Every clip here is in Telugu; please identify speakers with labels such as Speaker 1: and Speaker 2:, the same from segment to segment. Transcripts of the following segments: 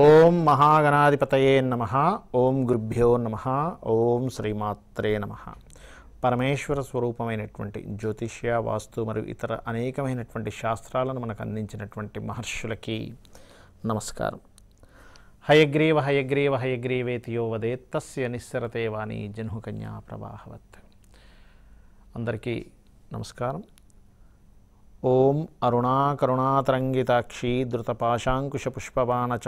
Speaker 1: ఓం మహాగణాధిపతయే నమ ఓం గురుభ్యో నమ ఓం శ్రీమాత్రే నమ పరమేశ్వర స్వరూపమైనటువంటి జ్యోతిష్య వాస్తు మరియు ఇతర అనేకమైనటువంటి శాస్త్రాలను మనకు అందించినటువంటి మహర్షులకి నమస్కారం హయగ్రీవ హయగ్రీవ యో వదే తస్య నిస్సరతే వాణి జన్హుకన్యా ప్రవాహవత్ అందరికీ నమస్కారం ఓం అరుణాకరుణాతరంగితాక్షీ అనిమాది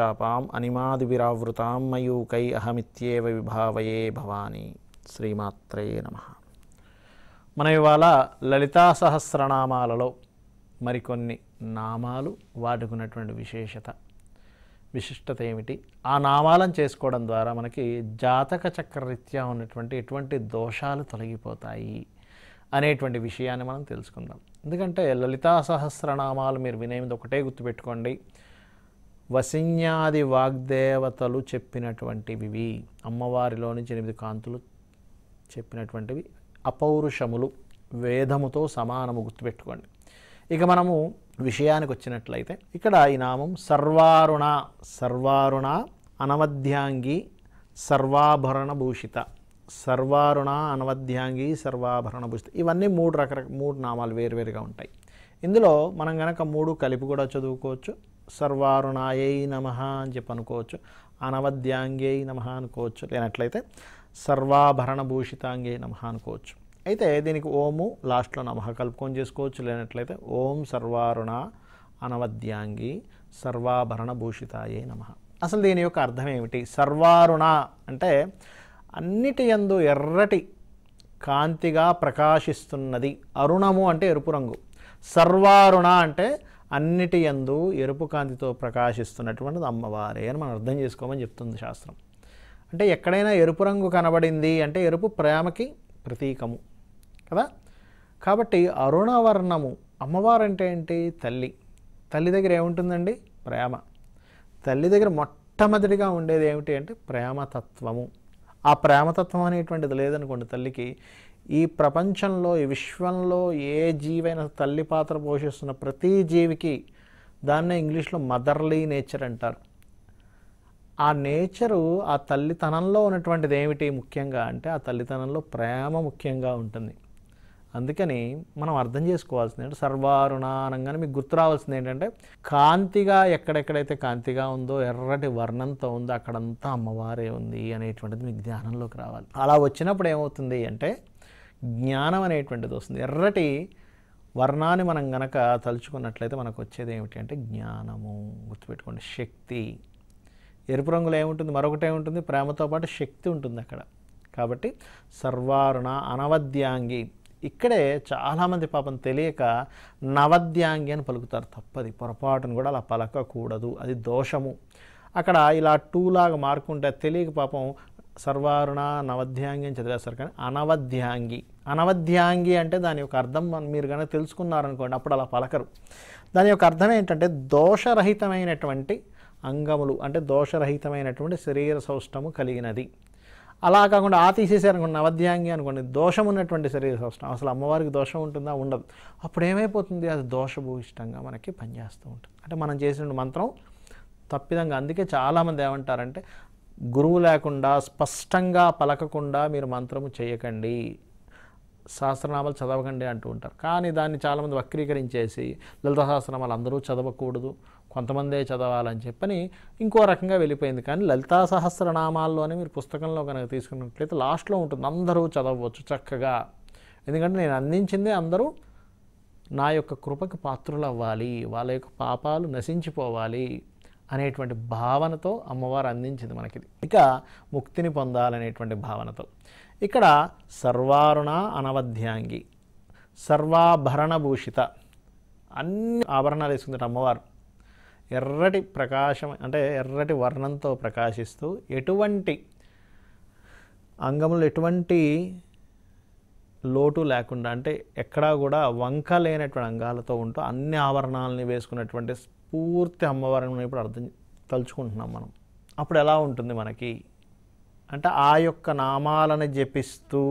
Speaker 1: అనిమాదివిరావృతాం మయూకై అహమిత్యేవ విభావయే భవాని శ్రీమాత్రే నమ మన ఇవాళ లలితా సహస్రనామాలలో మరికొన్ని నామాలు వాటికున్నటువంటి విశేషత విశిష్టత ఏమిటి ఆ నామాలను చేసుకోవడం ద్వారా మనకి జాతక చక్రరీత్యా ఉన్నటువంటి ఎటువంటి దోషాలు తొలగిపోతాయి అనేటువంటి విషయాన్ని మనం తెలుసుకుందాం ఎందుకంటే లలితా సహస్రనామాలు మీరు వినేది ఒకటే గుర్తుపెట్టుకోండి వసిన్యాది వాగ్దేవతలు చెప్పినటువంటివి అమ్మవారిలో నుంచి ఎనిమిది కాంతులు చెప్పినటువంటివి అపౌరుషములు వేదముతో సమానము గుర్తుపెట్టుకోండి ఇక మనము విషయానికి వచ్చినట్లయితే ఇక్కడ ఈ నామం సర్వారుణ సర్వారుణ అనవధ్యాంగి సర్వాభరణ భూషిత సర్వారుణ అనవధ్యాంగి సర్వాభరణ పుష్ట ఇవన్నీ మూడు రకరక మూడు నామాలు వేరువేరుగా ఉంటాయి ఇందులో మనం కనుక మూడు కలిపి కూడా చదువుకోవచ్చు సర్వారుణాయై నమ అని చెప్పి అనుకోవచ్చు అనవధ్యాంగ్యై నమ అనుకోవచ్చు లేనట్లయితే సర్వాభరణ భూషితాంగ్యై నమ అనుకోవచ్చు అయితే దీనికి ఓము లాస్ట్లో నమ కలుపుకొని చేసుకోవచ్చు లేనట్లయితే ఓం సర్వారుణ అనవధ్యాంగి సర్వాభరణ భూషితాయే నమ అసలు దీని యొక్క అర్థం ఏమిటి సర్వారుణ అంటే అన్నిటి ఎందు ఎర్రటి కాంతిగా ప్రకాశిస్తున్నది అరుణము అంటే ఎరుపు రంగు సర్వారుణ అంటే అన్నిటి ఎందు ఎరుపు కాంతితో ప్రకాశిస్తున్నటువంటిది అమ్మవారే అని మనం అర్థం చేసుకోమని చెప్తుంది శాస్త్రం అంటే ఎక్కడైనా ఎరుపు రంగు కనబడింది అంటే ఎరుపు ప్రేమకి ప్రతీకము కదా కాబట్టి అరుణవర్ణము అమ్మవారు అంటే ఏంటి తల్లి తల్లి దగ్గర ఏముంటుందండి ప్రేమ తల్లి దగ్గర మొట్టమొదటిగా ఉండేది ఏమిటి అంటే ప్రేమతత్వము ఆ ప్రేమతత్వం అనేటువంటిది లేదనుకోండి తల్లికి ఈ ప్రపంచంలో ఈ విశ్వంలో ఏ జీవైన తల్లి పాత్ర పోషిస్తున్న ప్రతి జీవికి దాన్నే ఇంగ్లీష్లో మదర్లీ నేచర్ అంటారు ఆ నేచరు ఆ తల్లితనంలో ఉన్నటువంటిది ఏమిటి ముఖ్యంగా అంటే ఆ తల్లితనంలో ప్రేమ ముఖ్యంగా ఉంటుంది అందుకని మనం అర్థం చేసుకోవాల్సింది అంటే సర్వారుణానంగానే మీకు గుర్తు రావాల్సింది ఏంటంటే కాంతిగా ఎక్కడెక్కడైతే కాంతిగా ఉందో ఎర్రటి వర్ణంతో ఉందో అక్కడంతా అమ్మవారే ఉంది అనేటువంటిది మీకు జ్ఞానంలోకి రావాలి అలా వచ్చినప్పుడు ఏమవుతుంది అంటే జ్ఞానం అనేటువంటిది వస్తుంది ఎర్రటి వర్ణాన్ని మనం గనక తలుచుకున్నట్లయితే మనకు వచ్చేది ఏమిటి అంటే జ్ఞానము గుర్తుపెట్టుకోండి శక్తి ఎరుపు రంగులో ఏముంటుంది మరొకటే ఉంటుంది ప్రేమతో పాటు శక్తి ఉంటుంది అక్కడ కాబట్టి సర్వారుణ అనవద్యాంగి ఇక్కడే చాలామంది పాపం తెలియక నవద్యాంగి అని పలుకుతారు తప్పది పొరపాటును కూడా అలా పలకకూడదు అది దోషము అక్కడ ఇలా టూలాగా మారుకుంటే తెలియక పాపం సర్వారుణ నవధ్యాంగి అని చదివేస్తారు కానీ అనవధ్యాంగి అనవధ్యాంగి అంటే దాని యొక్క అర్థం మీరు కనుక తెలుసుకున్నారనుకోండి అప్పుడు అలా పలకరు దాని యొక్క అర్థం ఏంటంటే దోషరహితమైనటువంటి అంగములు అంటే దోషరహితమైనటువంటి శరీర సౌష్టము కలిగినది అలా కాకుండా ఆ అనుకోండి నవధ్యాంగి అనుకోండి దోషం ఉన్నటువంటి శరీర శాస్త్రం అసలు అమ్మవారికి దోషం ఉంటుందా ఉండదు అప్పుడు ఏమైపోతుంది అది దోషభూయిష్టంగా మనకి పనిచేస్తూ ఉంటుంది అంటే మనం చేసిన మంత్రం తప్పిదంగా అందుకే చాలామంది ఏమంటారంటే గురువు లేకుండా స్పష్టంగా పలకకుండా మీరు మంత్రము చేయకండి సహస్రనామాలు చదవకండి అంటూ ఉంటారు కానీ దాన్ని చాలామంది వక్రీకరించేసి లలిత సహస్రనామాలు అందరూ చదవకూడదు కొంతమందే చదవాలని చెప్పని ఇంకో రకంగా వెళ్ళిపోయింది కానీ లలితా సహస్రనామాల్లోనే మీరు పుస్తకంలో కనుక తీసుకున్నట్లయితే లాస్ట్లో ఉంటుంది అందరూ చదవచ్చు చక్కగా ఎందుకంటే నేను అందించింది అందరూ నా యొక్క కృపకి పాత్రులు అవ్వాలి వాళ్ళ యొక్క పాపాలు నశించిపోవాలి అనేటువంటి భావనతో అమ్మవారు అందించింది మనకి ఇక ముక్తిని పొందాలనేటువంటి భావనతో ఇక్కడ సర్వారుణ అనవధ్యాంగి సర్వాభరణభూషిత అన్ని ఆభరణాలు వేసుకుంటారు అమ్మవారు ఎర్రటి ప్రకాశం అంటే ఎర్రటి వర్ణంతో ప్రకాశిస్తూ ఎటువంటి అంగములు ఎటువంటి లోటు లేకుండా అంటే ఎక్కడా కూడా వంక లేనటువంటి అంగాలతో ఉంటూ అన్ని ఆభరణాలని వేసుకున్నటువంటి పూర్తి అమ్మవారిని ఇప్పుడు అర్థం తలుచుకుంటున్నాం మనం అప్పుడు ఎలా ఉంటుంది మనకి అంటే ఆ యొక్క నామాలను జపిస్తూ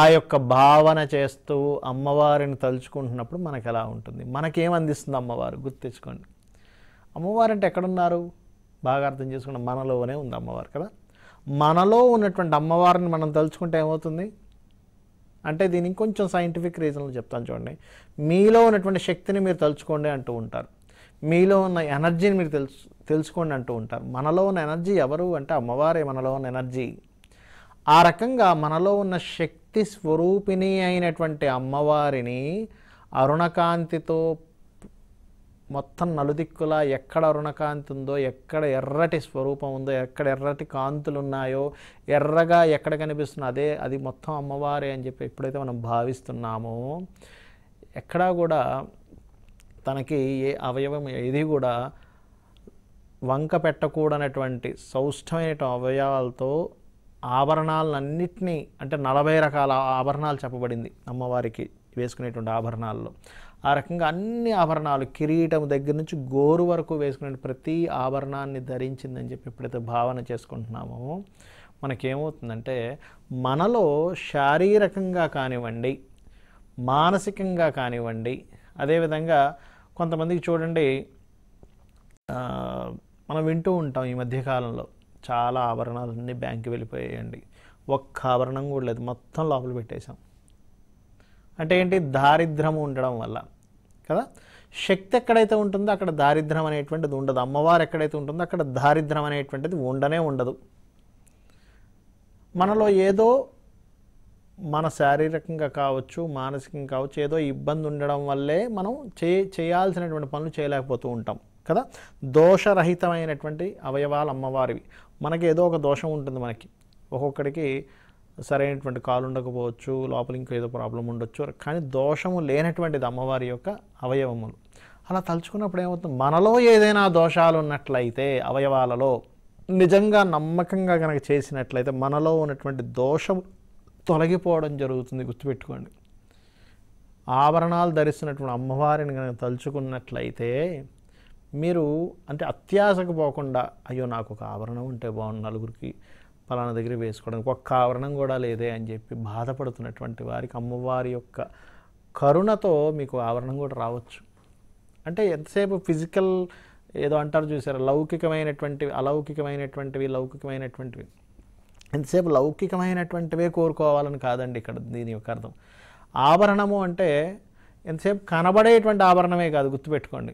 Speaker 1: ఆ యొక్క భావన చేస్తూ అమ్మవారిని తలుచుకుంటున్నప్పుడు మనకు ఎలా ఉంటుంది మనకేం అందిస్తుంది అమ్మవారు గుర్తించుకోండి అమ్మవారు అంటే ఎక్కడున్నారు బాగా అర్థం చేసుకుంటే మనలోనే ఉంది అమ్మవారు కదా మనలో ఉన్నటువంటి అమ్మవారిని మనం తలుచుకుంటే ఏమవుతుంది అంటే దీనికి కొంచెం సైంటిఫిక్ రీజన్లు చెప్తాను చూడండి మీలో ఉన్నటువంటి శక్తిని మీరు తలుచుకోండి అంటూ ఉంటారు మీలో ఉన్న ఎనర్జీని మీరు తెలుసు తెలుసుకోండి అంటూ ఉంటారు మనలో ఉన్న ఎనర్జీ ఎవరు అంటే అమ్మవారే మనలో ఉన్న ఎనర్జీ ఆ రకంగా మనలో ఉన్న శక్తి స్వరూపిణి అయినటువంటి అమ్మవారిని అరుణకాంతితో మొత్తం నలుదిక్కులా ఎక్కడ అరుణకాంతి ఉందో ఎక్కడ ఎర్రటి స్వరూపం ఉందో ఎక్కడ ఎర్రటి కాంతులు ఉన్నాయో ఎర్రగా ఎక్కడ కనిపిస్తున్న అదే అది మొత్తం అమ్మవారే అని చెప్పి ఎప్పుడైతే మనం భావిస్తున్నామో ఎక్కడా కూడా తనకి ఏ అవయవం ఏది కూడా వంక పెట్టకూడనటువంటి సౌష్ఠమైన అవయవాలతో ఆభరణాలన్నింటినీ అంటే నలభై రకాల ఆభరణాలు చెప్పబడింది అమ్మవారికి వేసుకునేటువంటి ఆభరణాల్లో ఆ రకంగా అన్ని ఆభరణాలు కిరీటం దగ్గర నుంచి గోరు వరకు వేసుకునే ప్రతి ఆభరణాన్ని ధరించిందని చెప్పి ఎప్పుడైతే భావన చేసుకుంటున్నామో మనకేమవుతుందంటే మనలో శారీరకంగా కానివ్వండి మానసికంగా కానివ్వండి అదేవిధంగా కొంతమందికి చూడండి మనం వింటూ ఉంటాం ఈ మధ్యకాలంలో చాలా ఆభరణాలన్నీ బ్యాంక్కి వెళ్ళిపోయాయండి ఒక్క ఆభరణం కూడా లేదు మొత్తం లోపల పెట్టేశాం అంటే ఏంటి దారిద్ర్యం ఉండడం వల్ల కదా శక్తి ఎక్కడైతే ఉంటుందో అక్కడ దారిద్రం అనేటువంటిది ఉండదు అమ్మవారు ఎక్కడైతే ఉంటుందో అక్కడ దారిద్రం అనేటువంటిది ఉండనే ఉండదు మనలో ఏదో మన శారీరకంగా కావచ్చు మానసికంగా కావచ్చు ఏదో ఇబ్బంది ఉండడం వల్లే మనం చే చేయాల్సినటువంటి పనులు చేయలేకపోతూ ఉంటాం కదా దోషరహితమైనటువంటి అవయవాలు అమ్మవారివి మనకి ఏదో ఒక దోషం ఉంటుంది మనకి ఒక్కొక్కడికి సరైనటువంటి కాలు ఉండకపోవచ్చు లోపల ఇంకేదో ప్రాబ్లం ఉండొచ్చు కానీ దోషము లేనటువంటిది అమ్మవారి యొక్క అవయవములు అలా తలుచుకున్నప్పుడు ఏమవుతుంది మనలో ఏదైనా దోషాలు ఉన్నట్లయితే అవయవాలలో నిజంగా నమ్మకంగా కనుక చేసినట్లయితే మనలో ఉన్నటువంటి దోషం తొలగిపోవడం జరుగుతుంది గుర్తుపెట్టుకోండి ఆభరణాలు ధరిస్తున్నటువంటి అమ్మవారిని కనుక తలుచుకున్నట్లయితే మీరు అంటే అత్యాశకు పోకుండా అయ్యో నాకు ఒక ఆభరణం ఉంటే బాగుండు నలుగురికి పలానా దగ్గర వేసుకోవడానికి ఒక్క ఆవరణం కూడా లేదే అని చెప్పి బాధపడుతున్నటువంటి వారికి అమ్మవారి యొక్క కరుణతో మీకు ఆవరణం కూడా రావచ్చు అంటే ఎంతసేపు ఫిజికల్ ఏదో అంటారు చూసారు లౌకికమైనటువంటివి అలౌకికమైనటువంటివి లౌకికమైనటువంటివి ఎంతసేపు లౌకికమైనటువంటివే కోరుకోవాలని కాదండి ఇక్కడ దీని యొక్క అర్థం ఆభరణము అంటే ఎంతసేపు కనబడేటువంటి ఆభరణమే కాదు గుర్తుపెట్టుకోండి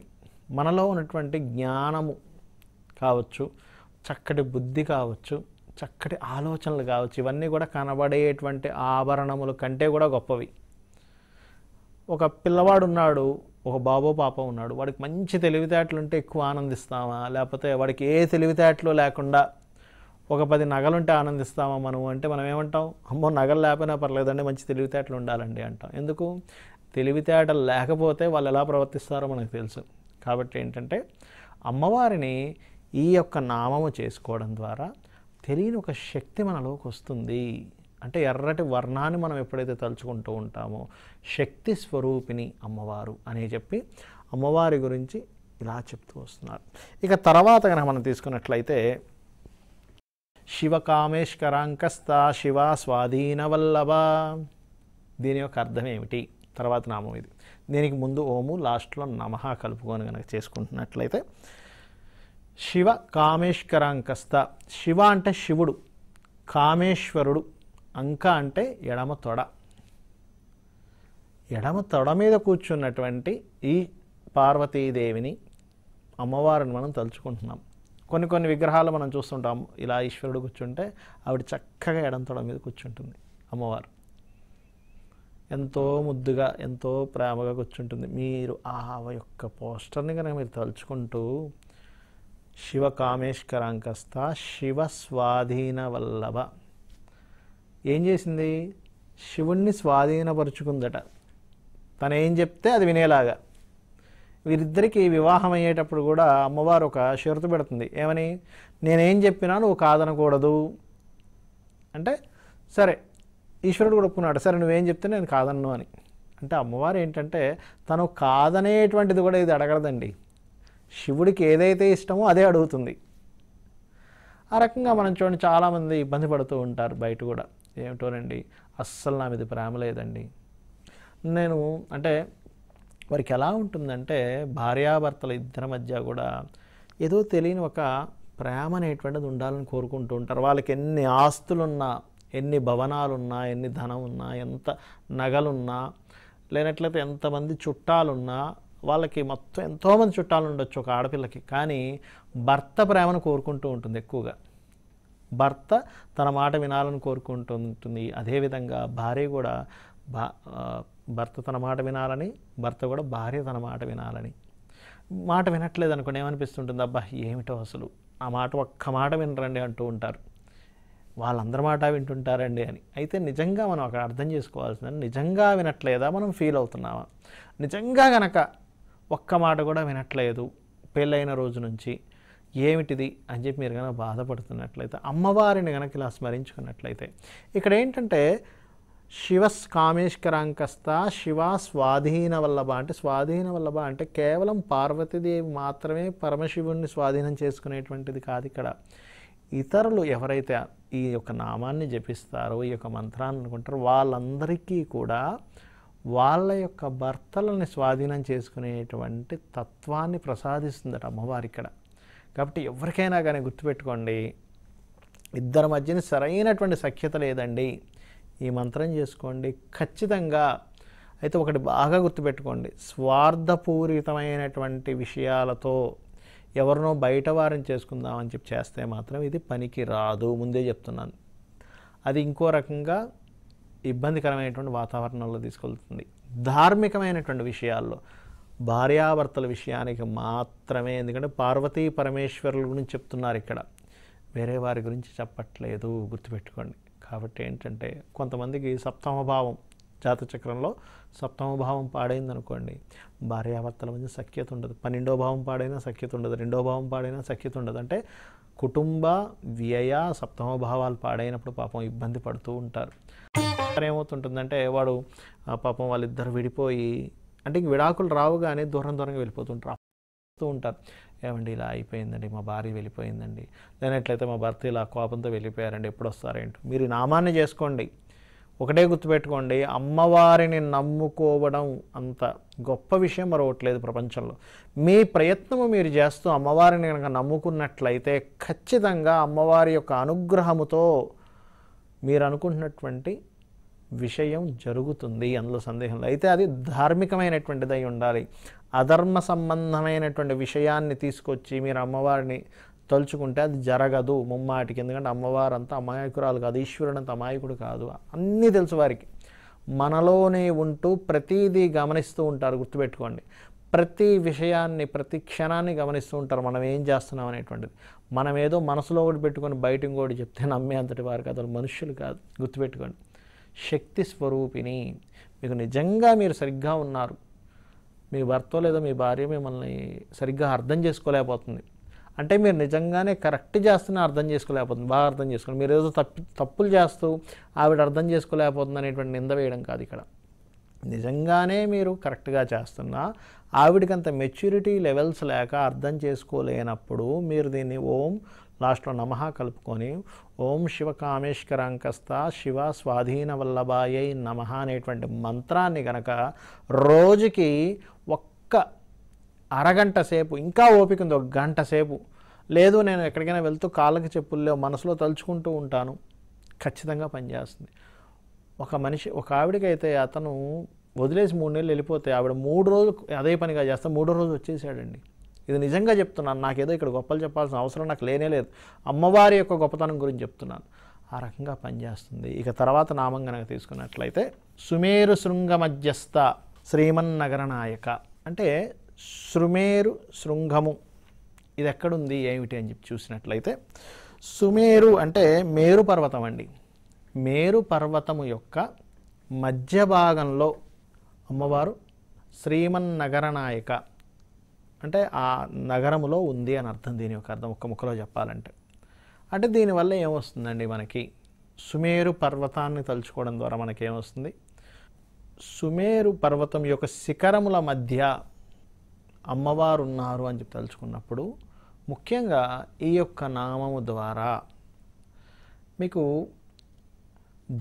Speaker 1: మనలో ఉన్నటువంటి జ్ఞానము కావచ్చు చక్కటి బుద్ధి కావచ్చు చక్కటి ఆలోచనలు కావచ్చు ఇవన్నీ కూడా కనబడేటువంటి ఆభరణముల కంటే కూడా గొప్పవి ఒక పిల్లవాడు ఉన్నాడు ఒక బాబో పాప ఉన్నాడు వాడికి మంచి తెలివితేటలు ఉంటే ఎక్కువ ఆనందిస్తామా లేకపోతే వాడికి ఏ తెలివితేటలు లేకుండా ఒక పది నగలుంటే ఆనందిస్తామా మనం అంటే మనం ఏమంటాం అమ్మో నగలు లేకపోయినా పర్లేదండి మంచి తెలివితేటలు ఉండాలండి అంటాం ఎందుకు తెలివితేటలు లేకపోతే వాళ్ళు ఎలా ప్రవర్తిస్తారో మనకు తెలుసు కాబట్టి ఏంటంటే అమ్మవారిని ఈ యొక్క నామము చేసుకోవడం ద్వారా తెలియని ఒక శక్తి మనలోకి వస్తుంది అంటే ఎర్రటి వర్ణాన్ని మనం ఎప్పుడైతే తలుచుకుంటూ ఉంటామో శక్తి స్వరూపిణి అమ్మవారు అని చెప్పి అమ్మవారి గురించి ఇలా చెప్తూ వస్తున్నారు ఇక తర్వాత కనుక మనం తీసుకున్నట్లయితే శివ కామేశ్వరాంకస్త శివ స్వాధీనవల్లభ దీని యొక్క అర్థం ఏమిటి తర్వాత నామం ఇది దీనికి ముందు ఓము లాస్ట్లో నమహ కలుపుకొని కనుక చేసుకుంటున్నట్లయితే శివ కామేశ్వరాంకస్త శివ అంటే శివుడు కామేశ్వరుడు అంక అంటే ఎడమ తొడ ఎడమ తొడ మీద కూర్చున్నటువంటి ఈ పార్వతీదేవిని అమ్మవారిని మనం తలుచుకుంటున్నాం కొన్ని కొన్ని విగ్రహాలు మనం చూస్తుంటాం ఇలా ఈశ్వరుడు కూర్చుంటే ఆవిడ చక్కగా ఎడంతోడ మీద కూర్చుంటుంది అమ్మవారు ఎంతో ముద్దుగా ఎంతో ప్రేమగా కూర్చుంటుంది మీరు ఆ యొక్క పోస్టర్ని కనుక మీరు తలుచుకుంటూ శివ కామేశ్వరాంకస్త శివ స్వాధీన వల్లభ ఏం చేసింది శివుణ్ణి స్వాధీనపరుచుకుందట తను ఏం చెప్తే అది వినేలాగా వీరిద్దరికి వివాహం అయ్యేటప్పుడు కూడా అమ్మవారు ఒక షరతు పెడుతుంది ఏమని నేనేం చెప్పినా నువ్వు కాదనకూడదు అంటే సరే ఈశ్వరుడు కూడా ఒప్పుకున్నాడు సరే నువ్వేం చెప్తే నేను కాదన్ను అని అంటే అమ్మవారు ఏంటంటే తను కాదనేటువంటిది కూడా ఇది అడగదండి శివుడికి ఏదైతే ఇష్టమో అదే అడుగుతుంది ఆ రకంగా మనం చూడండి చాలామంది ఇబ్బంది పడుతూ ఉంటారు బయట కూడా ఏమిటోనండి అస్సలు నా మీద ప్రేమ లేదండి నేను అంటే వారికి ఎలా ఉంటుందంటే భార్యాభర్తల ఇద్దరి మధ్య కూడా ఏదో తెలియని ఒక ప్రేమ అనేటువంటిది ఉండాలని కోరుకుంటూ ఉంటారు వాళ్ళకి ఎన్ని ఆస్తులున్నా ఎన్ని భవనాలున్నా ఎన్ని ధనం ఉన్నా ఎంత నగలున్నా లేనట్లయితే ఎంతమంది చుట్టాలున్నా వాళ్ళకి మొత్తం ఎంతోమంది చుట్టాలు ఉండొచ్చు ఒక ఆడపిల్లకి కానీ భర్త ప్రేమను కోరుకుంటూ ఉంటుంది ఎక్కువగా భర్త తన మాట వినాలని కోరుకుంటూ ఉంటుంది అదేవిధంగా భార్య కూడా భా భర్త తన మాట వినాలని భర్త కూడా భార్య తన మాట వినాలని మాట వినట్లేదు అనుకోండి ఏమనిపిస్తుంటుంది అబ్బా ఏమిటో అసలు ఆ మాట ఒక్క మాట వినరండి అంటూ ఉంటారు వాళ్ళందరి మాట వింటుంటారండి అని అయితే నిజంగా మనం అక్కడ అర్థం చేసుకోవాల్సిందని నిజంగా వినట్లేదా మనం ఫీల్ అవుతున్నామా నిజంగా గనక ఒక్క మాట కూడా వినట్లేదు పెళ్ళైన రోజు నుంచి ఏమిటిది అని చెప్పి మీరు కనుక బాధపడుతున్నట్లయితే అమ్మవారిని కనుక ఇలా స్మరించుకున్నట్లయితే ఇక్కడ ఏంటంటే శివ కామేశ్వరాంకస్త శివ స్వాధీన వల్లభ అంటే స్వాధీన వల్లభ అంటే కేవలం పార్వతీదేవి మాత్రమే పరమశివుణ్ణి స్వాధీనం చేసుకునేటువంటిది కాదు ఇక్కడ ఇతరులు ఎవరైతే ఈ యొక్క నామాన్ని జపిస్తారో ఈ యొక్క మంత్రాన్ని అనుకుంటారో వాళ్ళందరికీ కూడా వాళ్ళ యొక్క భర్తలని స్వాధీనం చేసుకునేటువంటి తత్వాన్ని ప్రసాదిస్తుందట అమ్మవారి ఇక్కడ కాబట్టి ఎవరికైనా కానీ గుర్తుపెట్టుకోండి ఇద్దరి మధ్యన సరైనటువంటి సఖ్యత లేదండి ఈ మంత్రం చేసుకోండి ఖచ్చితంగా అయితే ఒకటి బాగా గుర్తుపెట్టుకోండి స్వార్థపూరితమైనటువంటి విషయాలతో ఎవరినో బయట వారిని చేసుకుందామని చెప్పి చేస్తే మాత్రం ఇది పనికి రాదు ముందే చెప్తున్నాను అది ఇంకో రకంగా ఇబ్బందికరమైనటువంటి వాతావరణంలో తీసుకెళ్తుంది ధార్మికమైనటువంటి విషయాల్లో భార్యాభర్తల విషయానికి మాత్రమే ఎందుకంటే పార్వతీ పరమేశ్వరుల గురించి చెప్తున్నారు ఇక్కడ వేరే వారి గురించి చెప్పట్లేదు గుర్తుపెట్టుకోండి కాబట్టి ఏంటంటే కొంతమందికి సప్తమ భావం జాతచక్రంలో సప్తమ భావం పాడైంది అనుకోండి భార్యాభర్తల మధ్య సఖ్యత ఉండదు పన్నెండో భావం పాడైనా సఖ్యత ఉండదు రెండో భావం పాడైనా సఖ్యత ఉండదు అంటే కుటుంబ వ్యయ సప్తమ భావాలు పాడైనప్పుడు పాపం ఇబ్బంది పడుతూ ఉంటారు ఏమవుతుంటుందంటే వాడు పాపం వాళ్ళిద్దరు విడిపోయి అంటే ఇంక విడాకులు రావుగానే దూరం దూరంగా వెళ్ళిపోతుంటారు ఉంటారు ఏమండి ఇలా అయిపోయిందండి మా భార్య వెళ్ళిపోయిందండి లేనట్లయితే మా భర్త ఇలా కోపంతో వెళ్ళిపోయారండి ఎప్పుడు వస్తారేంటి మీరు నామాన్ని చేసుకోండి ఒకటే గుర్తుపెట్టుకోండి అమ్మవారిని నమ్ముకోవడం అంత గొప్ప విషయం మరొకట్లేదు ప్రపంచంలో మీ ప్రయత్నము మీరు చేస్తూ అమ్మవారిని కనుక నమ్ముకున్నట్లయితే ఖచ్చితంగా అమ్మవారి యొక్క అనుగ్రహముతో మీరు అనుకుంటున్నటువంటి విషయం జరుగుతుంది అందులో సందేహంలో అయితే అది ధార్మికమైనటువంటిదై ఉండాలి అధర్మ సంబంధమైనటువంటి విషయాన్ని తీసుకొచ్చి మీరు అమ్మవారిని తలుచుకుంటే అది జరగదు ముమ్మాటికి ఎందుకంటే అమ్మవారు అంతా అమాయకురాలు కాదు ఈశ్వరుడు అంత అమాయకుడు కాదు అన్నీ తెలుసు వారికి మనలోనే ఉంటూ ప్రతీదీ గమనిస్తూ ఉంటారు గుర్తుపెట్టుకోండి ప్రతి విషయాన్ని ప్రతి క్షణాన్ని గమనిస్తూ ఉంటారు మనం ఏం చేస్తున్నాం అనేటువంటిది మనం ఏదో మనసులో ఒకటి పెట్టుకొని బయట ఇంకోటి చెప్తే నమ్మే అంతటి వారు కాదు మనుషులు కాదు గుర్తుపెట్టుకోండి శక్తి స్వరూపిణి మీకు నిజంగా మీరు సరిగ్గా ఉన్నారు మీ భర్త లేదో మీ భార్య మిమ్మల్ని సరిగ్గా అర్థం చేసుకోలేకపోతుంది అంటే మీరు నిజంగానే కరెక్ట్ చేస్తేనే అర్థం చేసుకోలేకపోతుంది బాగా అర్థం చేసుకోండి మీరు ఏదో తప్పు తప్పులు చేస్తూ ఆవిడ అర్థం చేసుకోలేకపోతుంది అనేటువంటి నింద వేయడం కాదు ఇక్కడ నిజంగానే మీరు కరెక్ట్గా చేస్తున్నా ఆవిడకి అంత మెచ్యూరిటీ లెవెల్స్ లేక అర్థం చేసుకోలేనప్పుడు మీరు దీన్ని ఓం లాస్ట్లో నమహ కలుపుకొని ఓం శివ కామేశ్వరాంకస్త శివ స్వాధీన వల్లభాయై నమ అనేటువంటి మంత్రాన్ని గనక రోజుకి ఒక్క అరగంట సేపు ఇంకా ఓపిక ఉంది ఒక గంట సేపు లేదు నేను ఎక్కడికైనా వెళ్తూ కాళ్ళకి చెప్పుల్లో మనసులో తలుచుకుంటూ ఉంటాను ఖచ్చితంగా పనిచేస్తుంది ఒక మనిషి ఒక ఆవిడకైతే అతను వదిలేసి మూడు నెలలు వెళ్ళిపోతే ఆవిడ మూడు రోజులు అదే పనిగా చేస్తే మూడో రోజు వచ్చేసాడండి ఇది నిజంగా చెప్తున్నాను నాకేదో ఇక్కడ గొప్పలు చెప్పాల్సిన అవసరం నాకు లేనే లేదు అమ్మవారి యొక్క గొప్పతనం గురించి చెప్తున్నాను ఆ రకంగా పనిచేస్తుంది ఇక తర్వాత నామం కనుక తీసుకున్నట్లయితే సుమేరు శృంగ మధ్యస్థ శ్రీమన్నగర నాయక అంటే సుమేరు శృంగము ఇది ఎక్కడుంది ఏమిటి అని చెప్పి చూసినట్లయితే సుమేరు అంటే మేరు పర్వతం అండి మేరు పర్వతము యొక్క మధ్య భాగంలో అమ్మవారు శ్రీమన్నగర నాయక అంటే ఆ నగరములో ఉంది అని అర్థం దీని యొక్క అర్థం ఒక్క ముక్కలో చెప్పాలంటే అంటే దీనివల్ల ఏమొస్తుందండి మనకి సుమేరు పర్వతాన్ని తలుచుకోవడం ద్వారా మనకేమొస్తుంది సుమేరు పర్వతం యొక్క శిఖరముల మధ్య అమ్మవారు ఉన్నారు అని చెప్పి తలుచుకున్నప్పుడు ముఖ్యంగా ఈ యొక్క నామము ద్వారా మీకు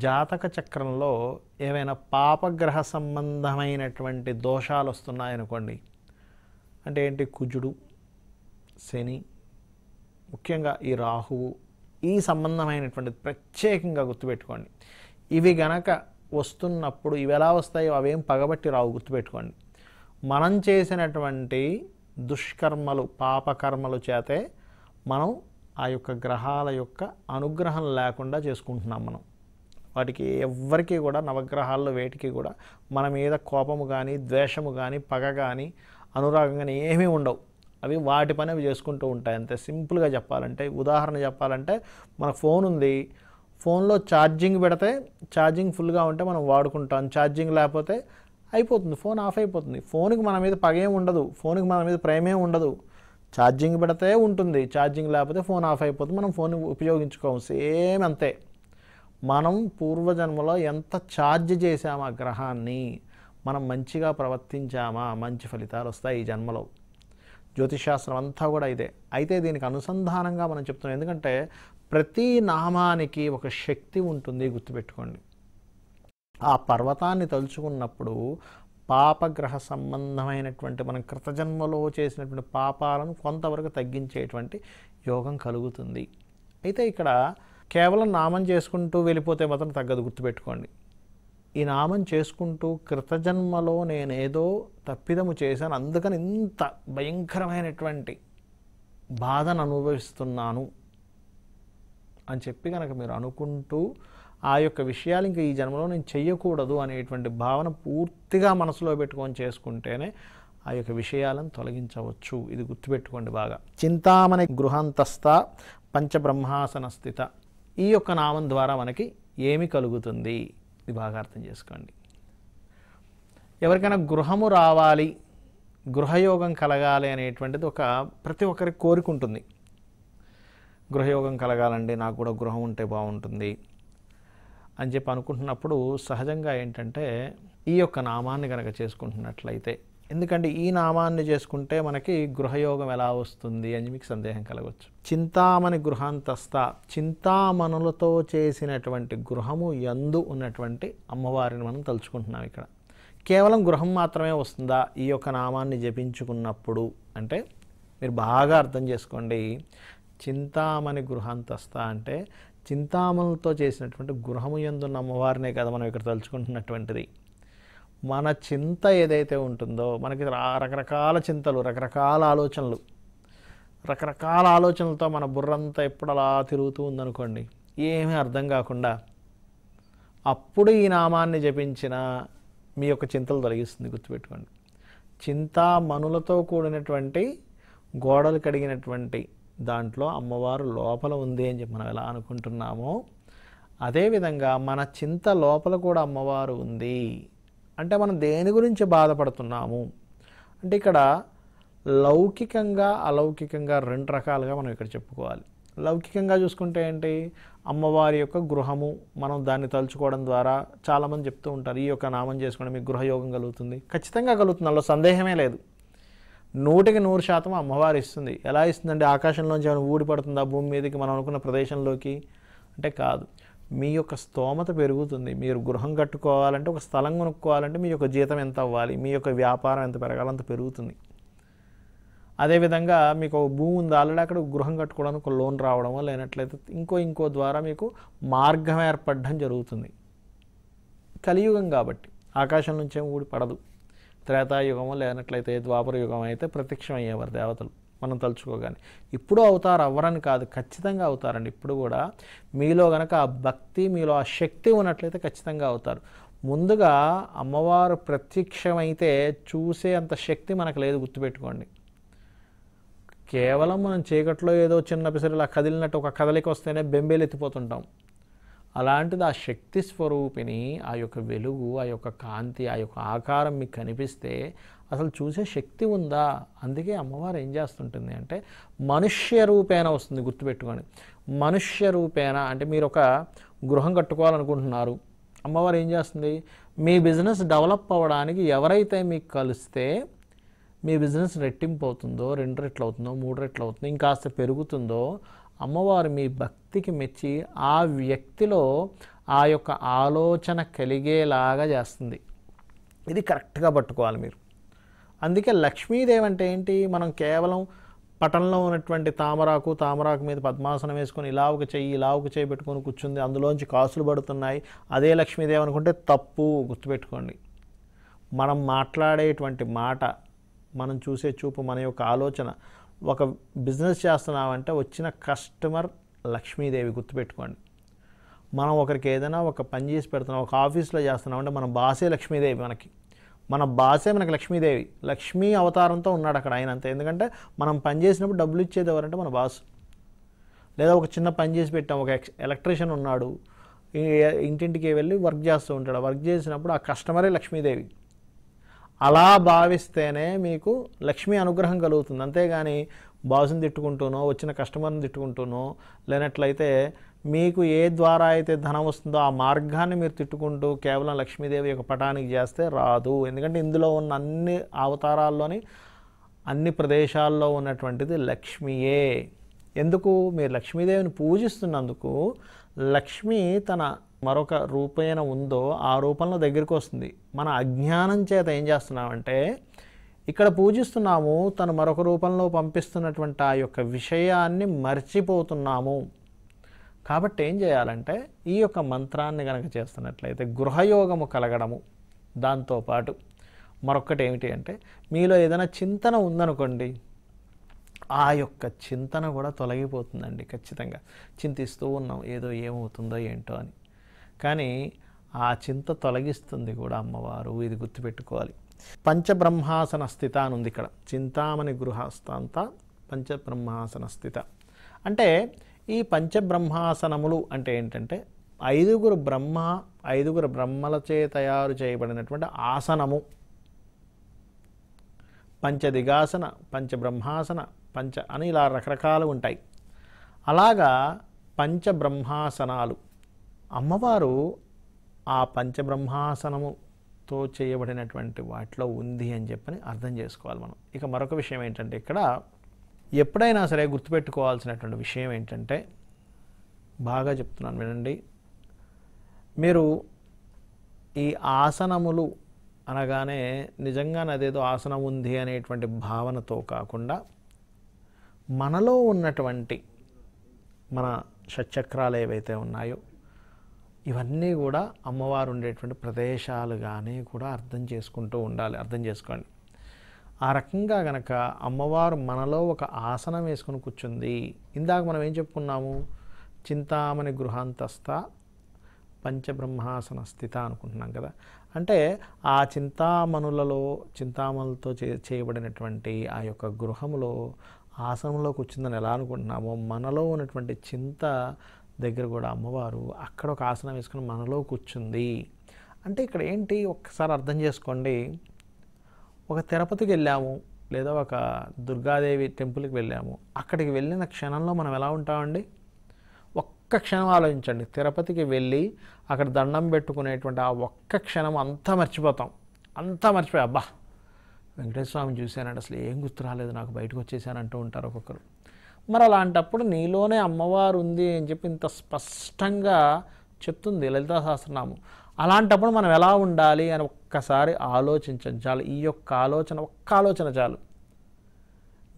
Speaker 1: జాతక చక్రంలో ఏమైనా పాపగ్రహ సంబంధమైనటువంటి దోషాలు వస్తున్నాయనుకోండి అంటే ఏంటి కుజుడు శని ముఖ్యంగా ఈ రాహువు ఈ సంబంధమైనటువంటి ప్రత్యేకంగా గుర్తుపెట్టుకోండి ఇవి గనక వస్తున్నప్పుడు ఇవి ఎలా వస్తాయో అవేం పగబట్టి రావు గుర్తుపెట్టుకోండి మనం చేసినటువంటి దుష్కర్మలు పాపకర్మలు చేతే మనం ఆ యొక్క గ్రహాల యొక్క అనుగ్రహం లేకుండా చేసుకుంటున్నాం మనం వాటికి ఎవ్వరికీ కూడా నవగ్రహాల్లో వేటికి కూడా మన మీద కోపము కానీ ద్వేషము కానీ పగ కానీ అనురాగం కానీ ఏమీ ఉండవు అవి వాటి పని అవి చేసుకుంటూ ఉంటాయి అంతే సింపుల్గా చెప్పాలంటే ఉదాహరణ చెప్పాలంటే మన ఫోన్ ఉంది ఫోన్లో ఛార్జింగ్ పెడితే ఛార్జింగ్ ఫుల్గా ఉంటే మనం వాడుకుంటాం ఛార్జింగ్ లేకపోతే అయిపోతుంది ఫోన్ ఆఫ్ అయిపోతుంది ఫోన్కి మన మీద పగేం ఉండదు ఫోన్కి మన మీద ప్రేమే ఉండదు ఛార్జింగ్ పెడితే ఉంటుంది ఛార్జింగ్ లేకపోతే ఫోన్ ఆఫ్ అయిపోతుంది మనం ఫోన్ ఉపయోగించుకోము సేమ్ అంతే మనం పూర్వజన్మలో ఎంత ఛార్జ్ చేసామా గ్రహాన్ని మనం మంచిగా ప్రవర్తించామా మంచి ఫలితాలు వస్తాయి ఈ జన్మలో జ్యోతిషాస్త్రం అంతా కూడా ఇదే అయితే దీనికి అనుసంధానంగా మనం చెప్తున్నాం ఎందుకంటే ప్రతి నామానికి ఒక శక్తి ఉంటుంది గుర్తుపెట్టుకోండి ఆ పర్వతాన్ని తలుచుకున్నప్పుడు పాపగ్రహ సంబంధమైనటువంటి మనం కృతజన్మలో చేసినటువంటి పాపాలను కొంతవరకు తగ్గించేటువంటి యోగం కలుగుతుంది అయితే ఇక్కడ కేవలం నామం చేసుకుంటూ వెళ్ళిపోతే మాత్రం తగ్గదు గుర్తుపెట్టుకోండి ఈ నామం చేసుకుంటూ కృతజన్మలో నేనేదో తప్పిదము చేశాను అందుకని ఇంత భయంకరమైనటువంటి బాధను అనుభవిస్తున్నాను అని చెప్పి కనుక మీరు అనుకుంటూ ఆ యొక్క విషయాలు ఇంకా ఈ జన్మలో నేను చెయ్యకూడదు అనేటువంటి భావన పూర్తిగా మనసులో పెట్టుకొని చేసుకుంటేనే ఆ యొక్క విషయాలను తొలగించవచ్చు ఇది గుర్తుపెట్టుకోండి బాగా చింతామణి గృహంతస్థ పంచబ్రహ్మాసన స్థిత ఈ యొక్క నామం ద్వారా మనకి ఏమి కలుగుతుంది ఇది బాగా అర్థం చేసుకోండి ఎవరికైనా గృహము రావాలి గృహయోగం కలగాలి అనేటువంటిది ఒక ప్రతి ఒక్కరికి కోరిక ఉంటుంది గృహయోగం కలగాలండి నాకు కూడా గృహం ఉంటే బాగుంటుంది అని చెప్పి అనుకుంటున్నప్పుడు సహజంగా ఏంటంటే ఈ యొక్క నామాన్ని కనుక చేసుకుంటున్నట్లయితే ఎందుకంటే ఈ నామాన్ని చేసుకుంటే మనకి గృహయోగం ఎలా వస్తుంది అని మీకు సందేహం కలగవచ్చు చింతామణి గృహాంతస్థ చింతామణులతో చేసినటువంటి గృహము యందు ఉన్నటువంటి అమ్మవారిని మనం తలుచుకుంటున్నాం ఇక్కడ కేవలం గృహం మాత్రమే వస్తుందా ఈ యొక్క నామాన్ని జపించుకున్నప్పుడు అంటే మీరు బాగా అర్థం చేసుకోండి చింతామణి గృహాంతస్థ అంటే చింతామణులతో చేసినటువంటి గృహము ఎందున్న అమ్మవారినే కదా మనం ఇక్కడ తలుచుకుంటున్నటువంటిది మన చింత ఏదైతే ఉంటుందో మనకి రకరకాల చింతలు రకరకాల ఆలోచనలు రకరకాల ఆలోచనలతో మన బుర్రంతా ఎప్పుడు అలా తిరుగుతూ ఉందనుకోండి ఏమీ అర్థం కాకుండా అప్పుడు ఈ నామాన్ని జపించిన మీ యొక్క చింతలు తొలగిస్తుంది గుర్తుపెట్టుకోండి చింతామణులతో కూడినటువంటి గోడలు కడిగినటువంటి దాంట్లో అమ్మవారు లోపల ఉంది అని చెప్పి మనం ఎలా అనుకుంటున్నామో అదేవిధంగా మన చింత లోపల కూడా అమ్మవారు ఉంది అంటే మనం దేని గురించి బాధపడుతున్నాము అంటే ఇక్కడ లౌకికంగా అలౌకికంగా రెండు రకాలుగా మనం ఇక్కడ చెప్పుకోవాలి లౌకికంగా చూసుకుంటే ఏంటి అమ్మవారి యొక్క గృహము మనం దాన్ని తలుచుకోవడం ద్వారా చాలామంది చెప్తూ ఉంటారు ఈ యొక్క నామం చేసుకోవడం మీకు గృహయోగం కలుగుతుంది ఖచ్చితంగా కలుగుతుంది అందులో సందేహమే లేదు నూటికి నూరు శాతం అమ్మవారు ఇస్తుంది ఎలా ఇస్తుందంటే ఆకాశంలోంచి ఏమైనా ఊడి పడుతుందా భూమి మీదకి మనం అనుకున్న ప్రదేశంలోకి అంటే కాదు మీ యొక్క స్తోమత పెరుగుతుంది మీరు గృహం కట్టుకోవాలంటే ఒక స్థలం కొనుక్కోవాలంటే మీ యొక్క జీతం ఎంత అవ్వాలి మీ యొక్క వ్యాపారం ఎంత పెరగాలంత పెరుగుతుంది అదేవిధంగా మీకు భూమి ఉంది ఆల్రెడీ అక్కడ గృహం కట్టుకోవడానికి ఒక లోన్ రావడం లేనట్లయితే ఇంకో ఇంకో ద్వారా మీకు మార్గం ఏర్పడడం జరుగుతుంది కలియుగం కాబట్టి ఆకాశం నుంచేం ఊడి పడదు త్రేతాయుగము లేనట్లయితే ద్వాపర యుగం అయితే ప్రత్యక్షం అయ్యేవారు దేవతలు మనం తలుచుకోగానే ఇప్పుడు అవుతారు అవ్వరని కాదు ఖచ్చితంగా అవుతారండి ఇప్పుడు కూడా మీలో గనక ఆ భక్తి మీలో ఆ శక్తి ఉన్నట్లయితే ఖచ్చితంగా అవుతారు ముందుగా అమ్మవారు ప్రత్యక్షమైతే చూసే అంత శక్తి మనకు లేదు గుర్తుపెట్టుకోండి కేవలం మనం చీకట్లో ఏదో చిన్న పిసరిలా కదిలినట్టు ఒక కదలిక వస్తేనే బెంబేలు ఎత్తిపోతుంటాం అలాంటిది ఆ శక్తి స్వరూపిణి ఆ యొక్క వెలుగు ఆ యొక్క కాంతి ఆ యొక్క ఆకారం మీకు కనిపిస్తే అసలు చూసే శక్తి ఉందా అందుకే అమ్మవారు ఏం చేస్తుంటుంది అంటే మనుష్య రూపేణ వస్తుంది గుర్తుపెట్టుకొని మనుష్య రూపేణ అంటే మీరు ఒక గృహం కట్టుకోవాలనుకుంటున్నారు అమ్మవారు ఏం చేస్తుంది మీ బిజినెస్ డెవలప్ అవ్వడానికి ఎవరైతే మీకు కలిస్తే మీ బిజినెస్ రెట్టింపు అవుతుందో రెండు రెట్లు అవుతుందో మూడు రెట్లు అవుతుందో ఇంకాస్త పెరుగుతుందో అమ్మవారు మీ భక్తికి మెచ్చి ఆ వ్యక్తిలో ఆ యొక్క ఆలోచన కలిగేలాగా చేస్తుంది ఇది కరెక్ట్గా పట్టుకోవాలి మీరు అందుకే లక్ష్మీదేవి అంటే ఏంటి మనం కేవలం పటంలో ఉన్నటువంటి తామరాకు తామరాకు మీద పద్మాసనం వేసుకొని ఇలా ఒక చెయ్యి ఇలా ఒక చేయి పెట్టుకొని కూర్చుంది అందులోంచి కాసులు పడుతున్నాయి అదే లక్ష్మీదేవి అనుకుంటే తప్పు గుర్తుపెట్టుకోండి మనం మాట్లాడేటువంటి మాట మనం చూసే చూపు మన యొక్క ఆలోచన ఒక బిజినెస్ చేస్తున్నామంటే వచ్చిన కస్టమర్ లక్ష్మీదేవి గుర్తుపెట్టుకోండి మనం ఒకరికి ఏదైనా ఒక పని చేసి పెడుతున్నాం ఒక ఆఫీస్లో చేస్తున్నామంటే మన బాసే లక్ష్మీదేవి మనకి మన బాసే మనకి లక్ష్మీదేవి లక్ష్మీ అవతారంతో ఉన్నాడు అక్కడ ఆయన అంతే ఎందుకంటే మనం పని చేసినప్పుడు డబ్బులు ఇచ్చేది ఎవరంటే మన బాస్ లేదా ఒక చిన్న పని చేసి పెట్టాం ఒక ఎలక్ట్రీషియన్ ఉన్నాడు ఇంటింటికి వెళ్ళి వర్క్ చేస్తూ ఉంటాడు వర్క్ చేసినప్పుడు ఆ కస్టమరే లక్ష్మీదేవి అలా భావిస్తేనే మీకు లక్ష్మీ అనుగ్రహం కలుగుతుంది అంతేగాని బాసుని తిట్టుకుంటూనో వచ్చిన కస్టమర్ని తిట్టుకుంటూనో లేనట్లయితే మీకు ఏ ద్వారా అయితే ధనం వస్తుందో ఆ మార్గాన్ని మీరు తిట్టుకుంటూ కేవలం లక్ష్మీదేవి యొక్క పటానికి చేస్తే రాదు ఎందుకంటే ఇందులో ఉన్న అన్ని అవతారాల్లోని అన్ని ప్రదేశాల్లో ఉన్నటువంటిది లక్ష్మీయే ఎందుకు మీరు లక్ష్మీదేవిని పూజిస్తున్నందుకు లక్ష్మి తన మరొక రూపేణ ఉందో ఆ రూపంలో దగ్గరికి వస్తుంది మన అజ్ఞానం చేత ఏం చేస్తున్నామంటే ఇక్కడ పూజిస్తున్నాము తను మరొక రూపంలో పంపిస్తున్నటువంటి ఆ యొక్క విషయాన్ని మర్చిపోతున్నాము కాబట్టి ఏం చేయాలంటే ఈ యొక్క మంత్రాన్ని కనుక చేస్తున్నట్లయితే గృహయోగము కలగడము దాంతోపాటు మరొకటి ఏమిటి అంటే మీలో ఏదైనా చింతన ఉందనుకోండి ఆ యొక్క చింతన కూడా తొలగిపోతుందండి ఖచ్చితంగా చింతిస్తూ ఉన్నాం ఏదో ఏమవుతుందో ఏంటో అని కానీ ఆ చింత తొలగిస్తుంది కూడా అమ్మవారు ఇది గుర్తుపెట్టుకోవాలి పంచబ్రహ్మాసన స్థిత అని ఉంది ఇక్కడ చింతామణి గృహస్థాంత పంచబ్రహ్మాసన స్థిత అంటే ఈ పంచబ్రహ్మాసనములు అంటే ఏంటంటే ఐదుగురు బ్రహ్మ ఐదుగురు బ్రహ్మలచే తయారు చేయబడినటువంటి ఆసనము పంచదిగాసన పంచబ్రహ్మాసన పంచ అని ఇలా రకరకాలు ఉంటాయి అలాగా పంచబ్రహ్మాసనాలు అమ్మవారు ఆ పంచబ్రహ్మాసనముతో చేయబడినటువంటి వాటిలో ఉంది అని చెప్పని అర్థం చేసుకోవాలి మనం ఇక మరొక విషయం ఏంటంటే ఇక్కడ ఎప్పుడైనా సరే గుర్తుపెట్టుకోవాల్సినటువంటి విషయం ఏంటంటే బాగా చెప్తున్నాను వినండి మీరు ఈ ఆసనములు అనగానే నిజంగా నాదేదో ఆసనం ఉంది అనేటువంటి భావనతో కాకుండా మనలో ఉన్నటువంటి మన షట్చక్రాలు ఏవైతే ఉన్నాయో ఇవన్నీ కూడా అమ్మవారు ఉండేటువంటి ప్రదేశాలుగానే కూడా అర్థం చేసుకుంటూ ఉండాలి అర్థం చేసుకోండి ఆ రకంగా గనక అమ్మవారు మనలో ఒక ఆసనం వేసుకుని కూర్చుంది ఇందాక మనం ఏం చెప్పుకున్నాము చింతామణి గృహాంతస్థ పంచబ్రహ్మాసన స్థిత అనుకుంటున్నాం కదా అంటే ఆ చింతామణులలో చింతామణులతో చే చేయబడినటువంటి ఆ యొక్క గృహములో ఆసనంలో కూర్చుందని ఎలా అనుకుంటున్నామో మనలో ఉన్నటువంటి చింత దగ్గర కూడా అమ్మవారు అక్కడ ఒక ఆసనం వేసుకుని మనలో కూర్చుంది అంటే ఇక్కడ ఏంటి ఒక్కసారి అర్థం చేసుకోండి ఒక తిరుపతికి వెళ్ళాము లేదా ఒక దుర్గాదేవి టెంపుల్కి వెళ్ళాము అక్కడికి వెళ్ళిన క్షణంలో మనం ఎలా ఉంటామండి ఒక్క క్షణం ఆలోచించండి తిరుపతికి వెళ్ళి అక్కడ దండం పెట్టుకునేటువంటి ఆ ఒక్క క్షణం అంతా మర్చిపోతాం అంతా మర్చిపోయా అబ్బా వెంకటేశ్వర స్వామిని చూశానంటే అసలు ఏం గుర్తు రాలేదు నాకు బయటకు వచ్చేసానంటూ ఉంటారు ఒక్కొక్కరు మరి అలాంటప్పుడు నీలోనే అమ్మవారు ఉంది అని చెప్పి ఇంత స్పష్టంగా చెప్తుంది లలితా సహస్రనామం అలాంటప్పుడు మనం ఎలా ఉండాలి అని ఒక్కసారి ఆలోచించాలి చాలు ఈ యొక్క ఆలోచన ఒక్క ఆలోచన చాలు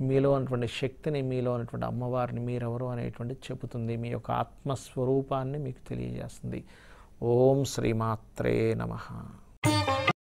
Speaker 1: మీలో ఉన్నటువంటి శక్తిని మీలో ఉన్నటువంటి అమ్మవారిని మీరెవరు అనేటువంటి చెబుతుంది మీ యొక్క ఆత్మస్వరూపాన్ని మీకు తెలియజేస్తుంది ఓం శ్రీమాత్రే నమ